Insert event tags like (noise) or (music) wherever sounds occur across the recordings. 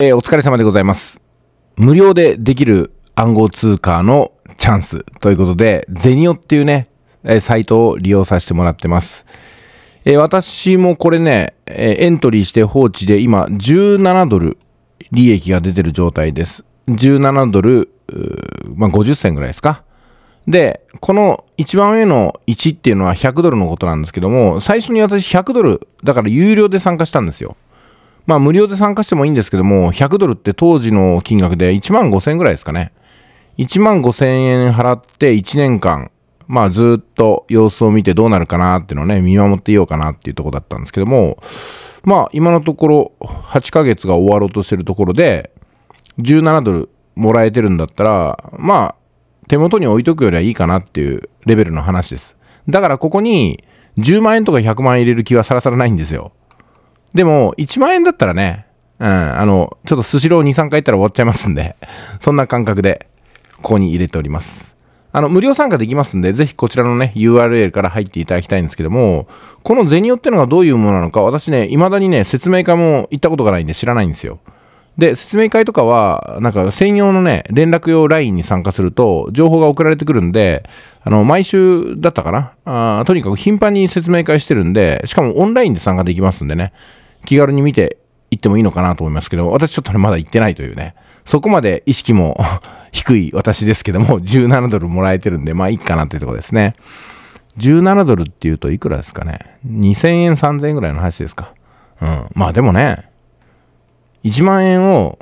えー、お疲れ様でございます。無料でできる暗号通貨のチャンスということで、ゼニオっていうね、えー、サイトを利用させてもらってます。えー、私もこれね、えエントリーして放置で今17ドル利益が出てる状態です。17ドル、まあ、50銭ぐらいですか。で、この一番上の1っていうのは100ドルのことなんですけども、最初に私100ドル、だから有料で参加したんですよ。まあ無料で参加してもいいんですけども、100ドルって当時の金額で1万5000円ぐらいですかね。1万5000円払って1年間、まあずっと様子を見てどうなるかなっていうのをね、見守っていようかなっていうとこだったんですけども、まあ今のところ8ヶ月が終わろうとしてるところで、17ドルもらえてるんだったら、まあ手元に置いとくよりはいいかなっていうレベルの話です。だからここに10万円とか100万円入れる気はさらさらないんですよ。でも、1万円だったらね、うん、あの、ちょっとスシロー2、3回行ったら終わっちゃいますんで、(laughs) そんな感覚で、ここに入れております。あの、無料参加できますんで、ぜひこちらのね、URL から入っていただきたいんですけども、この銭オってのがどういうものなのか、私ね、未だにね、説明会も行ったことがないんで知らないんですよ。で、説明会とかは、なんか専用のね、連絡用 LINE に参加すると、情報が送られてくるんで、あの、毎週だったかなあとにかく頻繁に説明会してるんで、しかもオンラインで参加できますんでね。気軽に見ていってもいいのかなと思いますけど、私ちょっとね、まだ行ってないというね。そこまで意識も (laughs) 低い私ですけども、17ドルもらえてるんで、まあいいかなっていうところですね。17ドルっていうといくらですかね。2000円、3000円ぐらいの話ですか。うん。まあでもね、1万円を、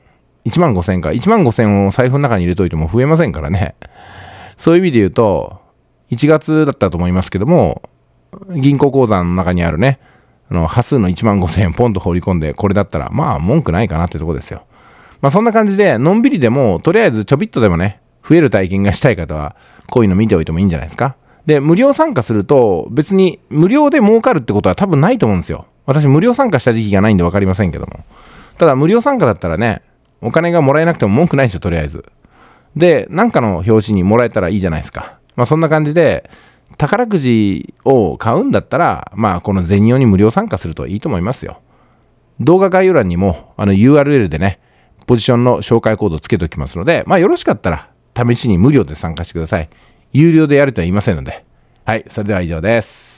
1万5000円か、1万5000円を財布の中に入れといても増えませんからね。そういう意味で言うと、1月だったと思いますけども、銀行口座の中にあるね、あの、端数の1万5000円ポンと放り込んで、これだったら、まあ文句ないかなってとこですよ。まあそんな感じで、のんびりでも、とりあえずちょびっとでもね、増える体験がしたい方は、こういうの見ておいてもいいんじゃないですか。で、無料参加すると、別に無料で儲かるってことは多分ないと思うんですよ。私無料参加した時期がないんで分かりませんけども。ただ無料参加だったらね、お金がもらえなくても文句ないですよ、とりあえず。で、なんかの表紙にもらえたらいいじゃないですか。まあそんな感じで、宝くじを買うんだったら、まあ、この銭用に無料参加するといいと思いますよ。動画概要欄にも、あの、URL でね、ポジションの紹介コードつけておきますので、まあ、よろしかったら、試しに無料で参加してください。有料でやるとは言いませんので。はい、それでは以上です。